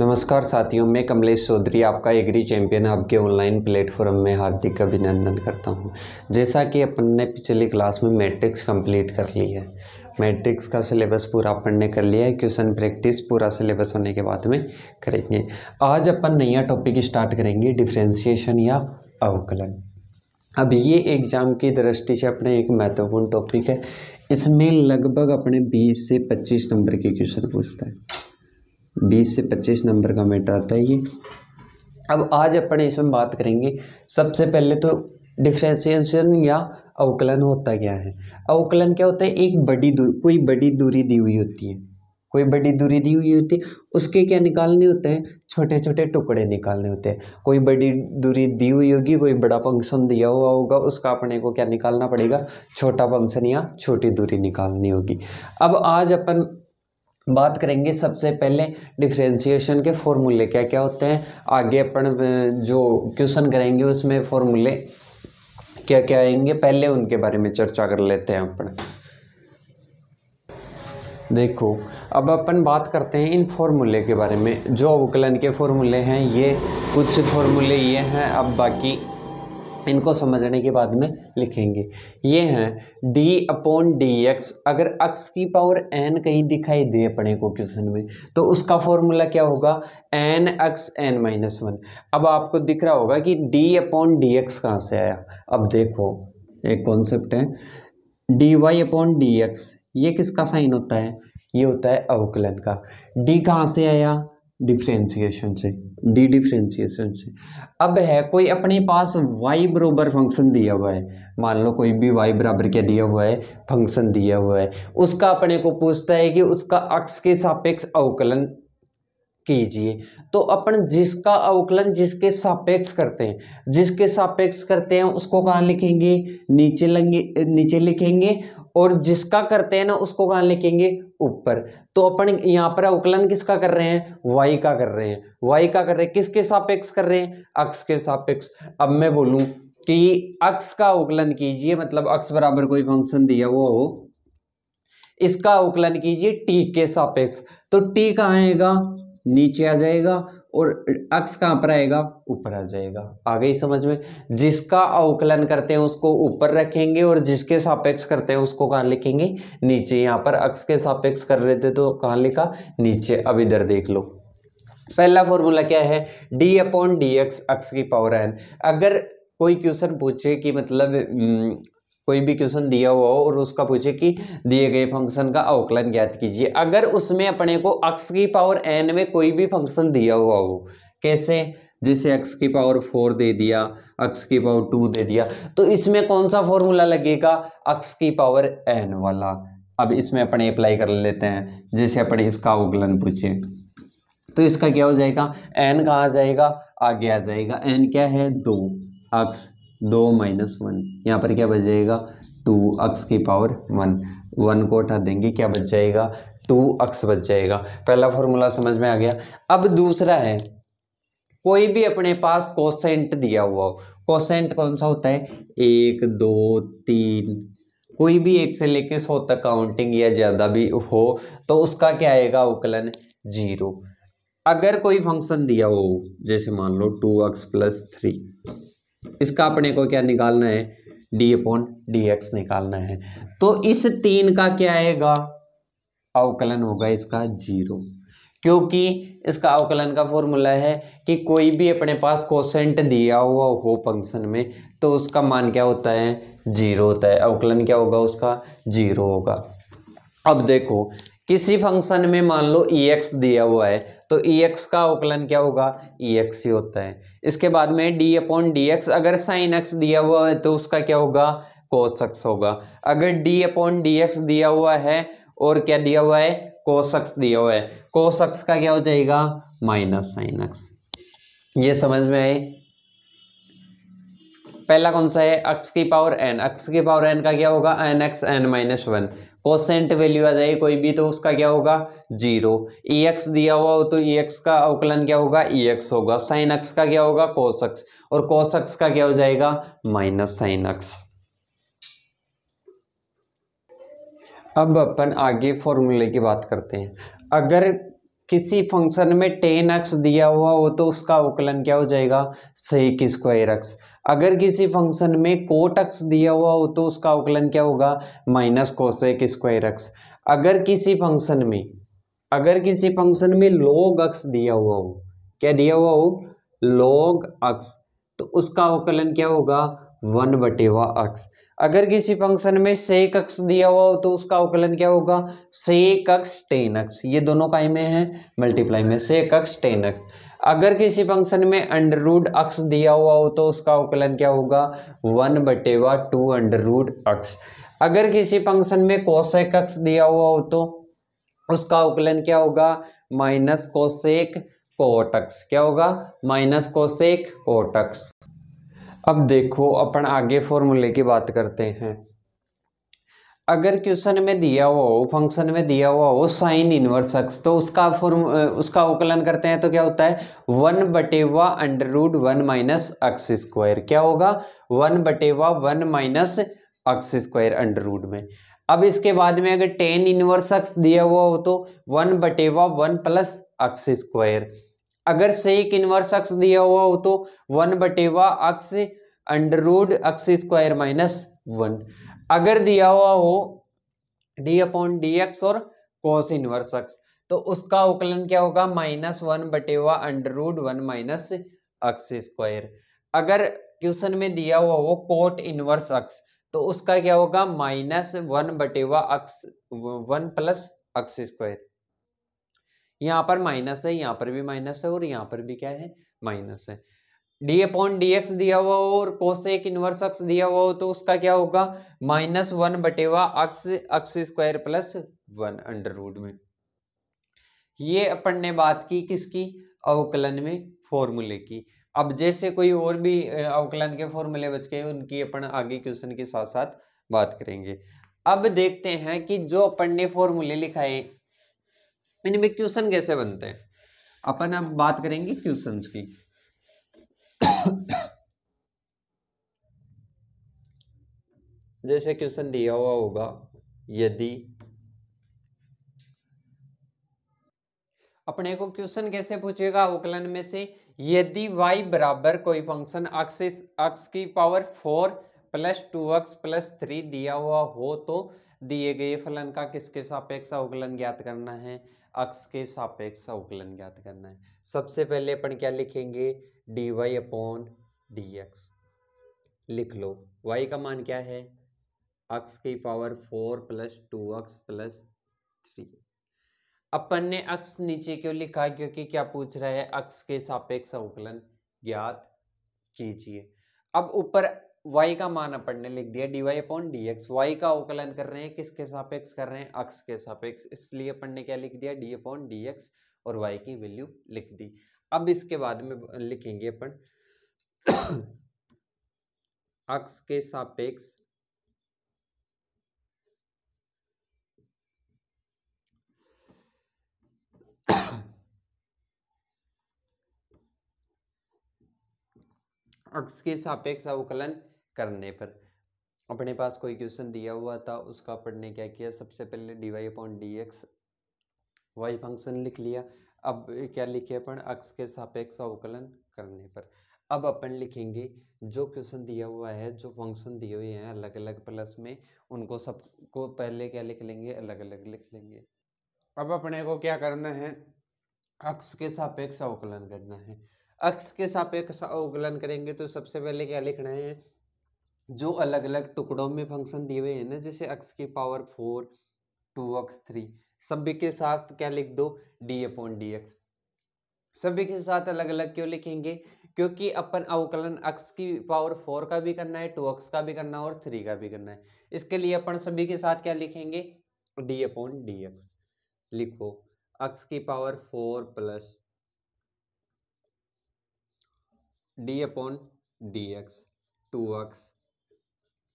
नमस्कार साथियों मैं कमलेश चौधरी आपका एग्री चैंपियन हब के ऑनलाइन प्लेटफॉर्म में हार्दिक अभिनंदन करता हूं जैसा कि अपन ने पिछली क्लास में मैट्रिक्स कंप्लीट कर ली है मैट्रिक्स का सिलेबस पूरा अपन ने कर लिया है क्वेश्चन प्रैक्टिस पूरा सिलेबस होने के बाद में करेंगे आज अपन नया टॉपिक स्टार्ट करेंगे डिफ्रेंसीशन या अवकलन अब ये एग्ज़ाम की दृष्टि से अपने एक महत्वपूर्ण टॉपिक है इसमें लगभग अपने 20 से 25 नंबर के क्वेश्चन पूछता है बीस से पच्चीस नंबर का मीटर आता है ये अब आज अपने इसमें बात करेंगे सबसे पहले तो डिफ्रेंसिएशन या अवकलन होता क्या है अवकलन क्या होता है एक बड़ी दूरी कोई बड़ी दूरी दी हुई होती है कोई बड़ी दूरी दी हुई होती है उसके क्या निकालने होते हैं छोटे छोटे टुकड़े निकालने होते हैं कोई बड़ी दूरी दी हुई होगी कोई बड़ा फंक्शन दिया हुआ होगा उसका अपने को क्या निकालना पड़ेगा छोटा फंक्शन या छोटी दूरी निकालनी होगी अब आज अपन बात करेंगे सबसे पहले डिफ्रेंशिएशन के फॉर्मूले क्या क्या होते हैं आगे अपन जो क्वेश्चन करेंगे उसमें फॉर्मूले क्या क्या आएंगे पहले उनके बारे में चर्चा कर लेते हैं अपन देखो अब अपन बात करते हैं इन फॉर्मूले के बारे में जो अवकलन के फॉर्मूले हैं ये कुछ फॉर्मूले ये हैं अब बाकी इनको समझने के बाद में लिखेंगे ये हैं d अपॉन डी एक्स अगर x की पावर n कहीं दिखाई दे अपने को क्वेश्चन में तो उसका फॉर्मूला क्या होगा n x n minus one अब आपको दिख रहा होगा कि d अपॉन डी एक्स कहाँ से आया अब देखो एक कॉन्सेप्ट है D Y upon D X ये किसका साइन होता है ये होता है अवकलन का d कहाँ से आया डिफ्रेंसीशन से डी डिफ्रेंसीशन से अब है कोई अपने पास वाई बराबर फंक्शन दिया हुआ है मान लो कोई भी वाई बराबर क्या दिया हुआ है फंक्शन दिया हुआ है उसका अपने को पूछता है कि उसका अक्स के सापेक्ष अवकलन कीजिए तो अपन जिसका अवकलन जिसके सापेक्ष करते हैं जिसके सापेक्ष करते हैं उसको कहाँ लिखेंगे नीचे लगे नीचे लिखेंगे और जिसका करते हैं ना उसको कहाँ लिखेंगे ऊपर तो अपन यहाँ पर अवकलन किसका कर रहे हैं वाई का कर रहे हैं वाई का कर रहे हैं किसके सापेक्ष कर रहे हैं अक्स के सापेक्ष अब मैं बोलूँ कि अक्स का अवकलन कीजिए मतलब अक्स बराबर कोई फंक्शन दिया वो हो इसका अवकलन कीजिए टी के सापेक्ष तो टी कहाँ आएगा नीचे आ जाएगा और अक्स कहाँ पर आएगा ऊपर आ जाएगा आ गई समझ में जिसका अवकलन करते हैं उसको ऊपर रखेंगे और जिसके सापेक्ष करते हैं उसको कहाँ लिखेंगे नीचे यहाँ पर अक्स के सापेक्ष कर रहे थे तो कहाँ लिखा नीचे अब इधर देख लो पहला फॉर्मूला क्या है डी अपॉन डी एक्स अक्स की पावर एन अगर कोई क्वेश्चन पूछे कि मतलब हम्म, कोई भी क्वेश्चन दिया हुआ हो और उसका पूछे कि दिए गए फंक्शन का अवकलन ज्ञात कीजिए अगर उसमें अपने को अक्स की पावर एन में कोई भी फंक्शन दिया हुआ हो कैसे जैसे एक्स की पावर फोर दे दिया एक्स की पावर टू दे दिया तो इसमें कौन सा फॉर्मूला लगेगा एक्स की पावर एन वाला अब इसमें अपने अप्लाई कर लेते हैं जैसे अपने इसका अवकलन पूछे तो इसका क्या हो जाएगा एन कहा आ जाएगा आगे आ जाएगा एन क्या है दो अक्स दो माइनस वन यहाँ पर क्या बच जाएगा टू अक्स की पावर वन वन को उठा देंगे क्या बच जाएगा टू अक्स बच जाएगा पहला फॉर्मूला समझ में आ गया अब दूसरा है कोई भी अपने पास कोसेंट दिया हुआ हो कोसेंट कौन सा होता है एक दो तीन कोई भी एक से लेके सौ तक काउंटिंग या ज़्यादा भी हो तो उसका क्या आएगा अवकलन जीरो अगर कोई फंक्शन दिया हो जैसे मान लो टू अक्स प्लस थ्री इसका अपने को क्या निकालना है डी अपॉन डी एक्स निकालना है तो इस तीन का क्या आएगा अवकलन होगा इसका जीरो क्योंकि इसका अवकलन का फॉर्मूला है कि कोई भी अपने पास कोसेंट दिया हुआ हो फंक्शन में तो उसका मान क्या होता है जीरो होता है अवकलन क्या होगा उसका जीरो होगा अब देखो किसी फंक्शन में मान लो ई e एक्स दिया हुआ है तो ई e एक्स का अवकलन क्या होगा ई e एक्स ही होता है इसके बाद में डी अपॉन डी एक्स अगर साइन एक्स दिया हुआ है तो उसका क्या होगा कोस एक्स होगा अगर डी अपॉन डी एक्स दिया हुआ है और क्या दिया हुआ है कोस एक्स दिया हुआ है कोस एक्स का क्या हो जाएगा माइनस साइन एक्स ये समझ में आए पहला कौन सा है अक्स की पावर एन अक्स की पावर एन का क्या होगा N x N minus one constant value आ जाएगी कोई भी तो उसका क्या होगा जीरो ई एक्स दिया हुआ हो तो ई एक्स का अवकलन क्या होगा ई एक्स होगा साइन एक्स का क्या होगा कोस एक्स और कोस एक्स का क्या हो जाएगा माइनस साइन एक्स अब अपन आगे फॉर्मूले की बात करते हैं अगर किसी फंक्शन में टेन एक्स दिया हुआ हो तो उसका अवकलन क्या हो जाएगा सेक स्क्वायर एक्स अगर किसी फंक्शन में कोट अक्स दिया हुआ हो तो उसका अवकलन क्या होगा माइनस कोसेक स्क्वायर एक्स अगर किसी फंक्शन में अगर किसी फंक्शन में लॉग अक्स दिया हुआ हो क्या दिया हुआ हो लॉग अक्स तो उसका अवकलन क्या होगा वन बटे हुआ अक्स अगर किसी फंक्शन में सेक अक्स दिया हुआ हो तो उसका अवकलन क्या होगा सेक अक्स टेन अक्स ये दोनों काय में है मल्टीप्लाई में सेक अक्स टेन अक्स अगर किसी फंक्शन में अंडर रूड अक्स दिया हुआ हो तो उसका अवकलन क्या होगा वन बटेवा टू अंडर रूड अक्स अगर किसी फंक्शन में कोसेक अक्स दिया हुआ हो तो उसका अवकलन क्या होगा माइनस कोसेक कोटक्स क्या होगा माइनस कोसेक कोटक्स अब देखो अपन आगे फॉर्मूले की बात करते हैं अगर क्वेश्चन में दिया हुआ हो फंक्शन में दिया हुआ हो साइन इनवर्स एक्स तो उसका फॉर्म उसका अवकलन करते हैं तो क्या होता है वन बटे बटेवा under root one minus X square क्या होगा वन बटे बटेवा one minus X square under root में अब इसके बाद में अगर टेन इनवर्स एक्स दिया हुआ हो तो वन बटे बटेवा वन प्लस एक्स स्क्वायर अगर सेक इनवर्स एक्स दिया हुआ हो तो वन बटे बटेवा X under root X square minus one अगर दिया हुआ हो डी अपॉन डी एक्स और कोस इनवर्स एक्स तो उसका उकलन क्या होगा माइनस वन बटे हुआ under root one minus X square अगर क्वेश्चन में दिया हुआ हो कोट इनवर्स एक्स तो उसका क्या होगा माइनस वन बटे हुआ X one plus X square यहां पर माइनस है यहां पर भी माइनस है और यहां पर भी क्या है माइनस है डी अपॉन डी एक्स दिया हुआ हो और एक इनवर्स अक्स दिया हुआ हो तो उसका क्या होगा माइनस वन बटेवा X X square plus one under root में ये अपन ने बात की किसकी अवकलन में फॉर्मूले की अब जैसे कोई और भी अवकलन के फॉर्मूले बच गए उनकी अपन आगे क्वेश्चन के साथ साथ बात करेंगे अब देखते हैं कि जो अपन ने फॉर्मूले लिखाए इनमें क्वेश्चन कैसे बनते हैं अपन अब बात करेंगे क्वेश्चन की जैसे क्वेश्चन दिया हुआ होगा यदि अपने को क्वेश्चन कैसे पूछेगा अवकलन में से यदि y बराबर कोई फंक्शन अक्स x की power four plus two X plus three दिया हुआ हो तो दिए गए फलन का किसके सापेक्ष अवकलन ज्ञात करना है अक्स के सापेक्ष अवकलन ज्ञात करना है सबसे पहले अपन क्या लिखेंगे D Y upon D X लिख लो y का मान क्या है अक्स की power four plus two X plus three अपन ने अक्स नीचे क्यों लिखा क्योंकि क्या पूछ रहा है अक्स के सापेक्ष अवकलन ज्ञात कीजिए अब ऊपर y का मान अपन ने लिख दिया D Y upon D X Y का अवकलन कर रहे हैं किसके सापेक्ष कर रहे हैं अक्स के सापेक्ष इसलिए अपन ने क्या लिख दिया डी अपॉन डी एक्स और y की वैल्यू लिख दी अब इसके बाद में लिखेंगे अपन अक्स के सापेक्ष अक्स के सापेक्ष अवकलन करने पर अपने पास कोई क्वेश्चन दिया हुआ था उसका अपन ने क्या किया सबसे पहले D Y upon D X Y function लिख लिया अब क्या लिखे अपन अक्ष के सापेक्ष अवकलन करने पर अब अपन लिखेंगे जो क्वेश्चन दिया हुआ है जो फंक्शन दिए हुए हैं अलग अलग प्लस में उनको सबको पहले क्या लिख लेंगे अलग अलग लिख लेंगे अब अपने को क्या करना है अक्ष के सापेक्ष अवकलन करना है अक्ष के सापेक्ष अवकलन करेंगे तो सबसे पहले क्या लिखना है जो अलग अलग टुकड़ों में फंक्शन दिए हुए हैं ना जैसे अक्स की power four two X three सभी के साथ क्या लिख दो डी अपॉन डी एक्स सभी के साथ अलग अलग क्यों लिखेंगे क्योंकि अपन अवकलन अक्स की पावर फोर का भी करना है टू अक्स का भी करना है और थ्री का भी करना है इसके लिए अपन सभी के साथ क्या लिखेंगे डी अपॉन डी एक्स लिखो अक्स की power four plus D upon D X two X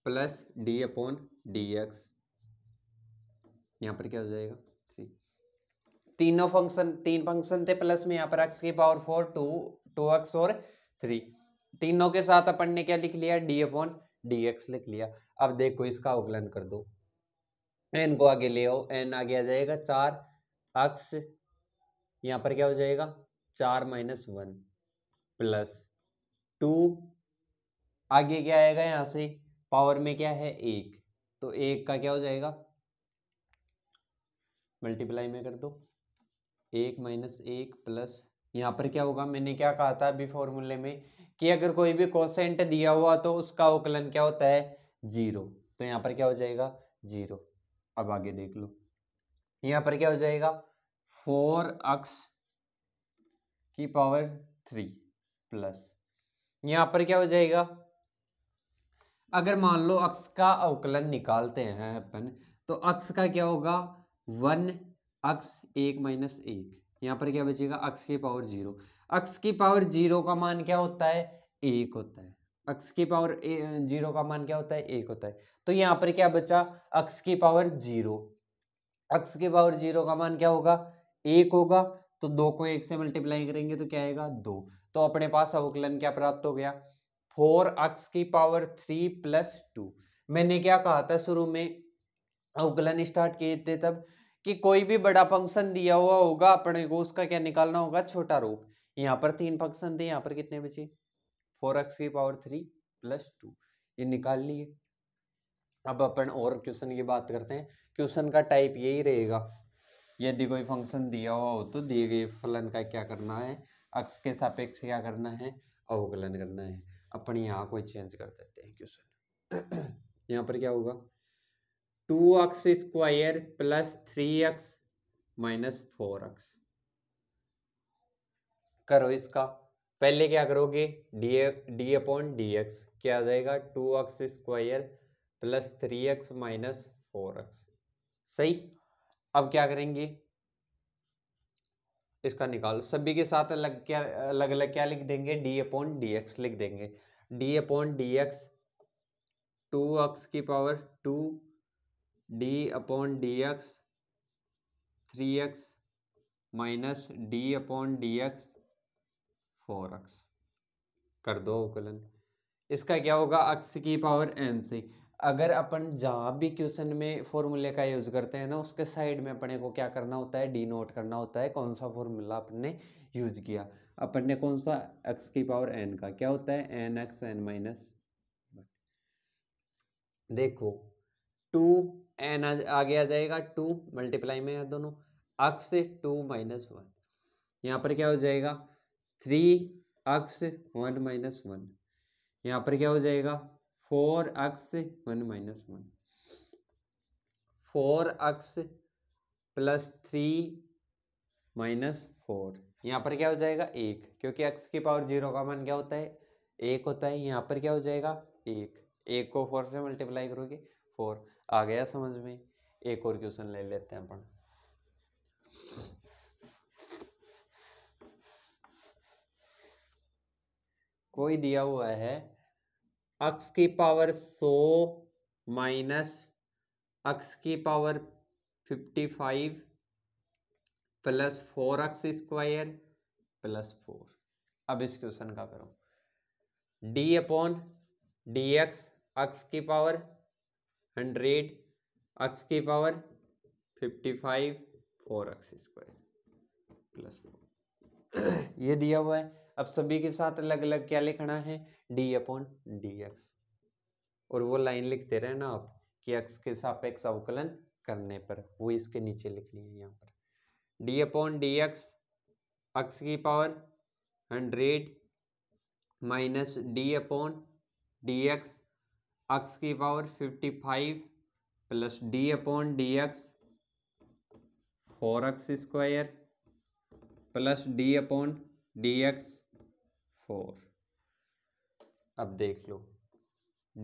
plus D upon D X यहाँ पर क्या हो जाएगा तीनों फंक्शन तीन फंक्शन थे प्लस में यहाँ पर एक्स की power four two two X और थ्री तीनों के साथ अपन ने क्या लिख लिया डी अपॉन डी एक्स लिख लिया अब देखो इसका अवकलन कर दो एन को आगे ले आओ एन आगे आ जाएगा चार एक्स यहाँ पर क्या हो जाएगा चार माइनस वन प्लस टू आगे क्या आएगा यहाँ से पावर में क्या है एक तो एक का क्या हो जाएगा मल्टीप्लाई में कर दो एक माइनस एक प्लस यहाँ पर क्या होगा मैंने क्या कहा था अभी फॉर्मूले में कि अगर कोई भी कोसेंट दिया हुआ तो उसका अवकलन क्या होता है जीरो तो यहाँ पर क्या हो जाएगा जीरो अब आगे देख लो यहाँ पर क्या हो जाएगा फोर अक्स की पावर थ्री प्लस यहाँ पर क्या हो जाएगा अगर मान लो अक्स का अवकलन निकालते हैं अपन तो अक्स का क्या होगा वन अक्स एक माइनस एक यहाँ पर क्या बचेगा अक्स की पावर जीरो अक्स की पावर जीरो का मान क्या होता है एक होता है अक्स की पावर जीरो का मान क्या होता है एक होता है तो यहाँ पर क्या बचा अक्स की पावर जीरो अक्स की पावर जीरो का मान क्या होगा एक होगा तो दो को एक से मल्टीप्लाई करेंगे तो क्या आएगा दो तो अपने पास अवकलन क्या प्राप्त हो गया फोर अक्स की पावर थ्री प्लस टू मैंने क्या कहा था शुरू में अवकलन स्टार्ट किए थे तब कि कोई भी बड़ा फंक्शन दिया हुआ होगा अपने को उसका क्या निकालना होगा छोटा रूप यहाँ पर तीन फंक्शन थे यहाँ पर कितने बचे फोर एक्स की पावर थ्री प्लस टू ये निकाल लिए अब अपन और क्वेश्चन की बात करते हैं क्वेश्चन का टाइप यही रहेगा यदि कोई फंक्शन दिया हुआ हो तो दिए गए फलन का क्या करना है अक्स के सापेक्ष क्या करना है अवकलन करना है अपन यहाँ कोई चेंज कर देते हैं क्वेश्चन यहाँ पर क्या होगा two X square plus three X minus four X करो इसका पहले क्या करोगे D D upon D X क्या आ जाएगा two X square plus three X minus four X सही अब क्या करेंगे इसका निकालो सभी के साथ अलग क्या अलग अलग क्या लिख देंगे डी अपॉन डी एक्स लिख देंगे D upon D X two X की power two D upon D X three X minus D upon D x four X कर दो अवकलन इसका क्या होगा एक्स की पावर एम से अगर अपन जहाँ भी क्वेश्चन में फॉर्मूले का यूज़ करते हैं ना उसके साइड में अपने को क्या करना होता है डी नोट करना होता है कौन सा फॉर्मूला अपने यूज किया अपन ने कौन सा एक्स की पावर एन का क्या होता है एन एक्स एन माइनस देखो टू एन आगे आ जाएगा टू मल्टीप्लाई में है दोनों अक्स टू माइनस वन यहाँ पर क्या हो जाएगा three x one minus one यहाँ पर क्या हो जाएगा four x one minus one four x plus three minus four यहाँ पर क्या हो जाएगा एक क्योंकि एक्स की पावर जीरो का मान क्या होता है एक होता है यहाँ पर क्या हो जाएगा एक एक को फोर से मल्टीप्लाई करोगे फोर आ गया समझ में एक और क्वेश्चन ले लेते हैं अपन कोई दिया हुआ है अक्स की पावर 100 माइनस अक्स की power 55 plus four x square plus four अब इस क्वेश्चन का करो डी अपॉन डी एक्स अक्स की पावर हंड्रेड अक्स की power fifty five four x square plus ये दिया हुआ है अब सभी के साथ अलग अलग क्या लिखना है डी अपॉन डी एक्स और वो लाइन लिखते रहे ना आप कि एक्स के सापेक्ष अवकलन करने पर वो इसके नीचे लिखनी है यहाँ पर d upon D x x की power hundred minus D upon D x अक्स की power fifty five plus D upon D x four x square plus D upon D x four अब देख लो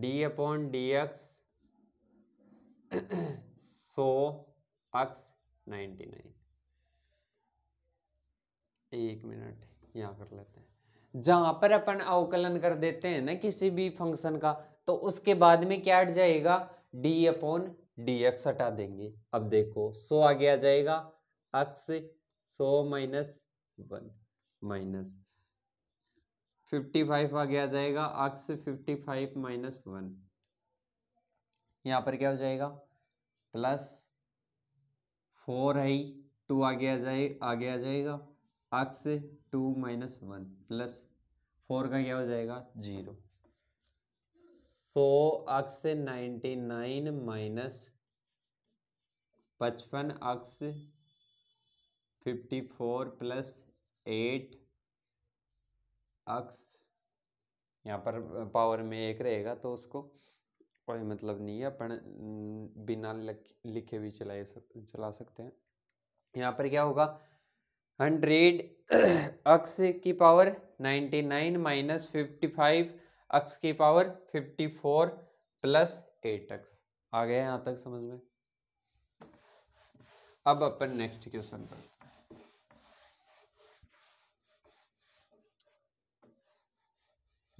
डी अपॉन डी एक्स सो x ninety nine एक minute यहाँ कर लेते हैं जहां पर अपन अवकलन कर देते हैं ना किसी भी फंक्शन का तो उसके बाद में क्या हट जाएगा डी अपॉन डी एक्स हटा देंगे अब देखो सो आगे आ जाएगा अक्स सो minus one minus fifty five आगे आ जाएगा x fifty five minus one यहाँ पर क्या हो जाएगा प्लस फोर है टू आगे आ जाए आगे आ जाएगा x two minus one plus four का क्या हो जाएगा जीरो सो अक्स नाइन्टी नाइन माइनस पचपन x fifty four plus eight x यहाँ पर पावर में एक रहेगा तो उसको कोई मतलब नहीं है अपन बिना लिखे भी चलाए चला सकते हैं यहाँ पर क्या होगा हंड्रेड अक्स की power ninety nine minus fifty five x की power fifty four plus eight x आ गया यहां तक समझ में अब अपन नेक्स्ट क्वेश्चन पर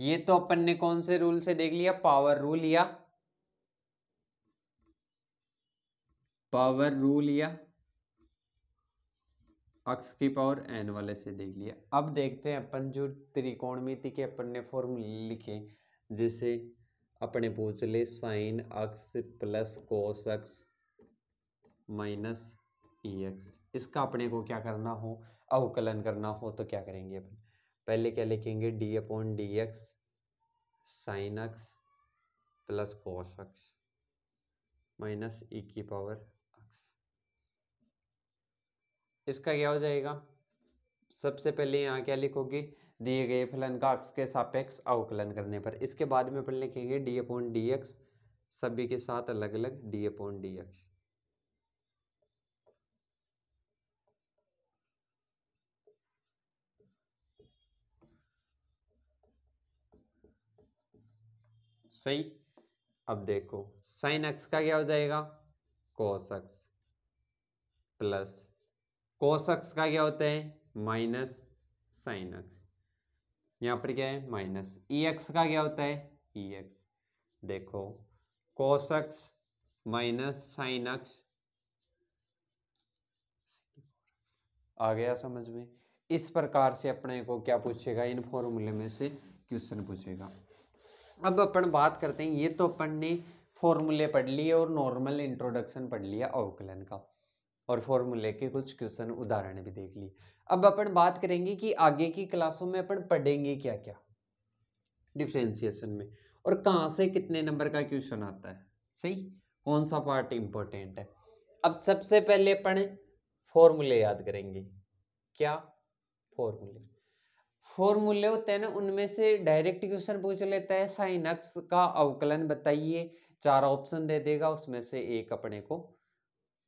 ये तो अपन ने कौन से रूल से देख लिया पावर रूल या पावर रूल या अक्स की पावर एन वाले से देख लिया अब देखते हैं अपन जो त्रिकोणमिति के अपन ने फॉर्म लिखे जिसे अपने पूछ ले sine x plus cos x minus e x इसका अपने को क्या करना हो अवकलन करना हो तो क्या करेंगे अपन पहले क्या लिखेंगे d upon D x sine x plus cos x minus e की पावर इसका क्या हो जाएगा सबसे पहले यहाँ क्या लिखोगे दिए गए फलन का अक्स के सापेक्ष अवकलन करने पर इसके बाद में अपन लिखेंगे डी अपॉन डी एक्स सभी के साथ अलग अलग डी अपॉन डी एक्स सही अब देखो साइन एक्स का क्या हो जाएगा कोस एक्स प्लस कोस का क्या होता है माइनस साइन एक्स यहाँ पर क्या है माइनस ई e एक्स का क्या होता है ई e एक्स देखो कोस माइनस साइन एक्स आ गया समझ में इस प्रकार से अपने को क्या पूछेगा इन फॉर्मूले में से क्वेश्चन पूछेगा अब अपन बात करते हैं ये तो अपन ने फॉर्मूले पढ़ लिए और नॉर्मल इंट्रोडक्शन पढ़ लिया अवकलन का और फॉर्मूले के कुछ क्वेश्चन उदाहरण भी देख लिए अब अपन बात करेंगे कि आगे की क्लासों में अपन पढ़ेंगे क्या क्या डिफ्रेंसिएशन में और कहाँ से कितने नंबर का क्वेश्चन आता है सही कौन सा पार्ट इम्पोर्टेंट है अब सबसे पहले अपन फॉर्मूले याद करेंगे क्या फॉर्मूले फॉर्मूले होते हैं ना उनमें से डायरेक्ट क्वेश्चन पूछ लेता है साइनक्स का अवकलन बताइए चार ऑप्शन दे देगा उसमें से एक अपने को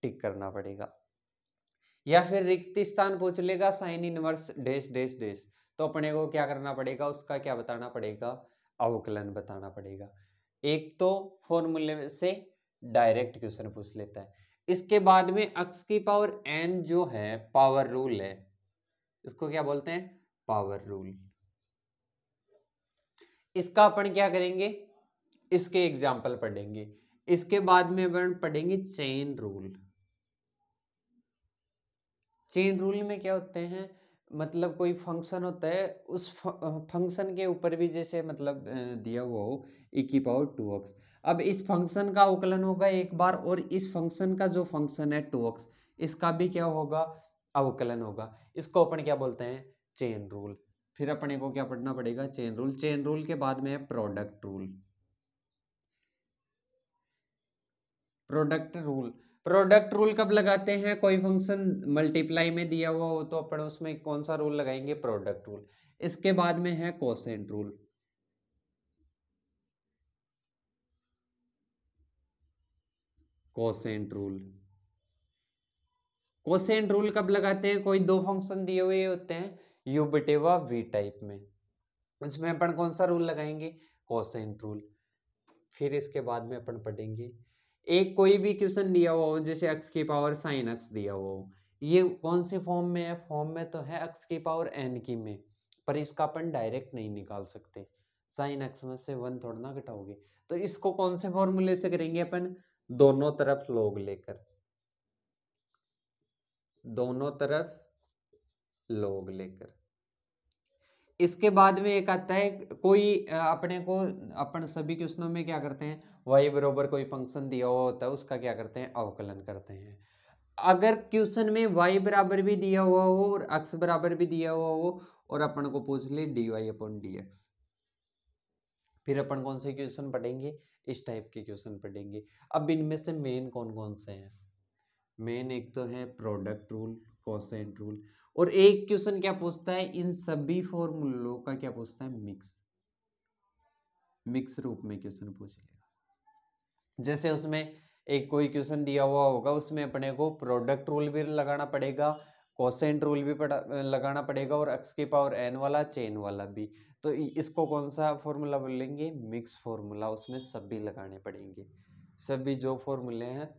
टिक करना पड़ेगा या फिर रिक्त स्थान पूछ लेगा साइन इनवर्स डेस डेस डेस तो अपने को क्या करना पड़ेगा उसका क्या बताना पड़ेगा अवकलन बताना पड़ेगा एक तो फॉर्मूले से डायरेक्ट क्वेश्चन पूछ लेता है इसके बाद में अक्स की पावर एन जो है पावर रूल है इसको क्या बोलते हैं पावर रूल इसका अपन क्या करेंगे इसके एग्जाम्पल पढ़ेंगे इसके बाद में अपन पढ़ेंगे चेन रूल चेन रूल में क्या होते हैं मतलब कोई फंक्शन होता है उस फंक्शन के ऊपर भी जैसे मतलब दिया हुआ हो ई की पावर टू एक्स अब इस फंक्शन का अवकलन होगा एक बार और इस फंक्शन का जो फंक्शन है टू एक्स इसका भी क्या होगा अवकलन होगा इसको अपन क्या बोलते हैं चेन रूल फिर अपने को क्या पढ़ना पड़ेगा चेन रूल चेन रूल के बाद में है product rule product rule product rule कब लगाते हैं कोई फंक्शन मल्टीप्लाई में दिया हुआ हो तो अपन उसमें कौन सा रूल लगाएंगे प्रोडक्ट रूल इसके बाद में है quotient rule quotient rule quotient rule कब लगाते हैं कोई दो फंक्शन दिए हुए होते हैं यू बटेवा वी टाइप में उसमें अपन कौन सा रूल लगाएंगे कोसेंट रूल फिर इसके बाद में अपन पढ़ेंगे एक कोई भी क्वेश्चन दिया हुआ हो जैसे एक्स की पावर साइन एक्स दिया हुआ हो ये कौन से फॉर्म में है फॉर्म में तो है एक्स की पावर एन की में पर इसका अपन डायरेक्ट नहीं निकाल सकते साइन एक्स में से वन थोड़ा ना घटाओगे तो इसको कौन से फॉर्मूले से करेंगे अपन दोनों तरफ लोग लेकर दोनों तरफ लोग लेकर इसके बाद में एक आता है कोई अपने को अपन सभी क्वेश्चनों में क्या करते हैं वाई बरोबर कोई फंक्शन दिया हुआ होता है उसका क्या करते हैं अवकलन करते हैं अगर क्वेश्चन में वाई बराबर भी दिया हुआ हो और अक्स बराबर भी दिया हुआ हो और अपन को पूछ ले d Y upon D x फिर अपन कौन से क्वेश्चन पढ़ेंगे इस टाइप के क्वेश्चन पढ़ेंगे अब इनमें से मेन कौन कौन से हैं मेन एक तो है प्रोडक्ट रूल कोसेंट रूल और एक क्वेश्चन क्या पूछता है इन सभी फॉर्मूलों का क्या पूछता है मिक्स मिक्स रूप में क्वेश्चन पूछेगा जैसे उसमें एक कोई क्वेश्चन दिया हुआ होगा उसमें अपने को प्रोडक्ट रूल भी लगाना पड़ेगा कोसेंट रूल भी पड़ा, लगाना पड़ेगा और एक्स के पावर एन वाला चेन वाला भी तो इसको कौन सा फॉर्मूला बोलेंगे मिक्स फॉर्मूला उसमें सभी लगाने पड़ेंगे सभी जो फॉर्मूले हैं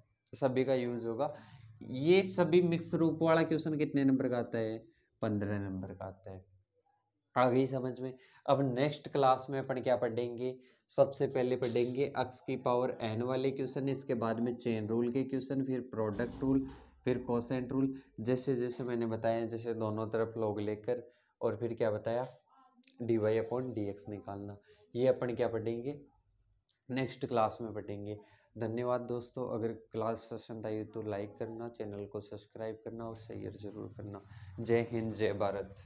सभी का यूज होगा ये सभी मिक्स रूप वाला क्वेश्चन कितने नंबर का आता है पंद्रह नंबर का आता है आ गई समझ में अब नेक्स्ट क्लास में अपन क्या पढ़ेंगे सबसे पहले पढ़ेंगे अक्स की पावर एन वाले क्वेश्चन इसके बाद में चेन रूल के क्वेश्चन फिर प्रोडक्ट रूल फिर कोसेंट रूल जैसे जैसे मैंने बताया जैसे दोनों तरफ लोग लेकर और फिर क्या बताया d Y upon D x निकालना ये अपन क्या पढ़ेंगे नेक्स्ट क्लास में पढ़ेंगे धन्यवाद दोस्तों अगर क्लास पसंद आई तो लाइक करना चैनल को सब्सक्राइब करना और शेयर ज़रूर करना जय हिंद जय भारत